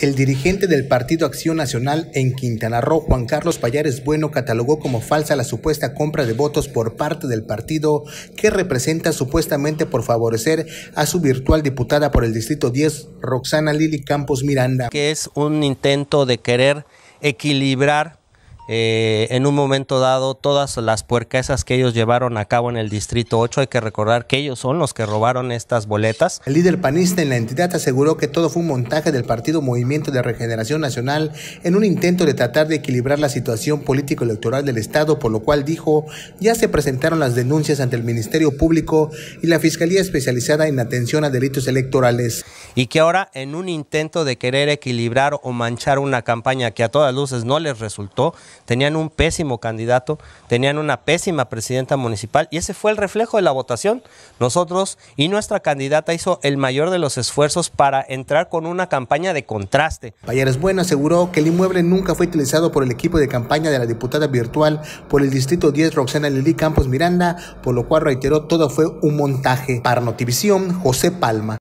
El dirigente del Partido Acción Nacional en Quintana Roo, Juan Carlos Payares Bueno, catalogó como falsa la supuesta compra de votos por parte del partido que representa supuestamente por favorecer a su virtual diputada por el Distrito 10, Roxana Lili Campos Miranda. Que es un intento de querer equilibrar eh, en un momento dado todas las puercasas que ellos llevaron a cabo en el Distrito 8. Hay que recordar que ellos son los que robaron estas boletas. El líder panista en la entidad aseguró que todo fue un montaje del partido Movimiento de Regeneración Nacional en un intento de tratar de equilibrar la situación político-electoral del Estado, por lo cual dijo ya se presentaron las denuncias ante el Ministerio Público y la Fiscalía Especializada en Atención a Delitos Electorales. Y que ahora en un intento de querer equilibrar o manchar una campaña que a todas luces no les resultó, tenían un pésimo candidato, tenían una pésima presidenta municipal y ese fue el reflejo de la votación. Nosotros y nuestra candidata hizo el mayor de los esfuerzos para entrar con una campaña de contraste. Payares Bueno aseguró que el inmueble nunca fue utilizado por el equipo de campaña de la diputada virtual por el Distrito 10 Roxana Lili Campos Miranda, por lo cual reiteró todo fue un montaje. Para Notivisión, José Palma.